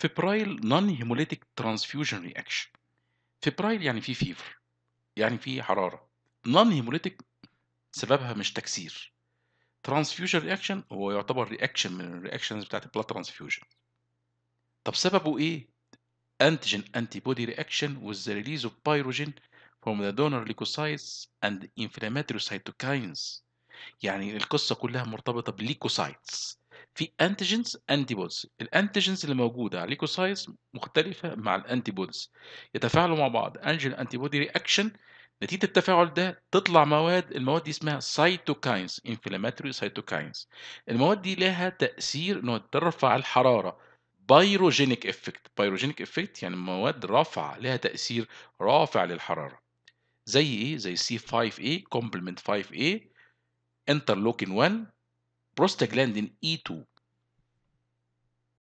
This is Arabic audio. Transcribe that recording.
فيبرايل نون هيموليتيك ترانسفيوجن رياكشن فيبرايل يعني في فيفر يعني في حراره نون هيموليتيك سببها مش تكسير ترانسفيوجن رياكشن هو يعتبر رياكشن من الرياكشنز بتاعت البلاد ترانسفيوجن طب سببه ايه انتيجين انتي بودي رياكشن وذ ريليز اوف بايروجين فروم ذا دونر ليكوسايتس اند انفلاماتوري سايتوكاينز يعني القصه كلها مرتبطه بالليكوسايتس في انتيجنز انتي بودز الانتيجنز اللي موجوده على ليكوسايتس مختلفه مع الانتي بودز يتفاعلوا مع بعض انجل انتي بودي رياكشن نتيجه التفاعل ده تطلع مواد المواد دي اسمها سايتوكاينز انفلاماتوري سايتوكاينز المواد دي لها تاثير انها ترفع الحراره بايروجينيك افكت بايروجينيك افكت يعني مواد رافعه لها تاثير رافع للحراره زي ايه زي سي 5 a كومبلمنت 5 a انترلوكين 1 prostaglandin E2